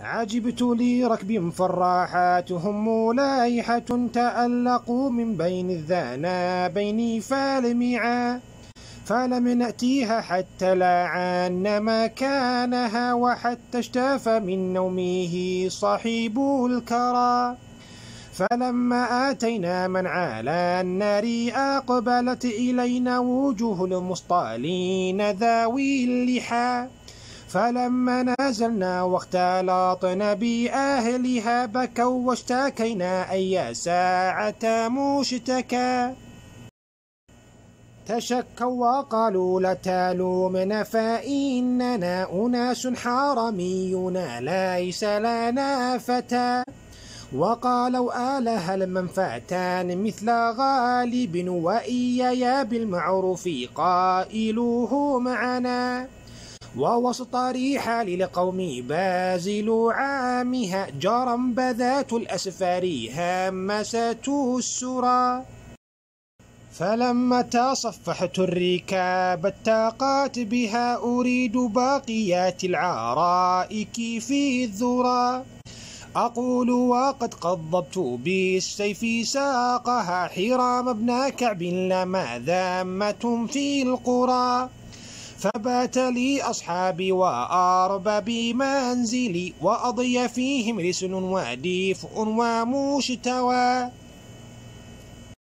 عجبت لي ركب هم ملايحة تألقوا من بين بيني فالمعا فلم نأتيها حتى ما مكانها وحتى اشتاف من نومه صاحب الكرى فلما آتينا من على النار أقبلت إلينا وجوه المصطلين ذوي اللحى فلما نزلنا واختلطنا بأهلها بكوا واشتكينا أي ساعة مشتكى تشكوا وقالوا لا تلومنا فإننا أناس حرميون ليس لنا فتى وقالوا آل هل من فاتان مثل غالب وإيايا بالمعروف قائلوه معنا ووسط ريحا للقوم بازل عامها جرا بذات الأسفار همست السرى فلما تصفحت الركاب التاقات بها أريد باقيات العرائك في الذرى أقول وقد قضبت بالسيف ساقها حرام ابن كعب لما ذمة في القرى فبات لي أصحابي وأربب منزلي وأضي فيهم رسل وديفء ومشتوى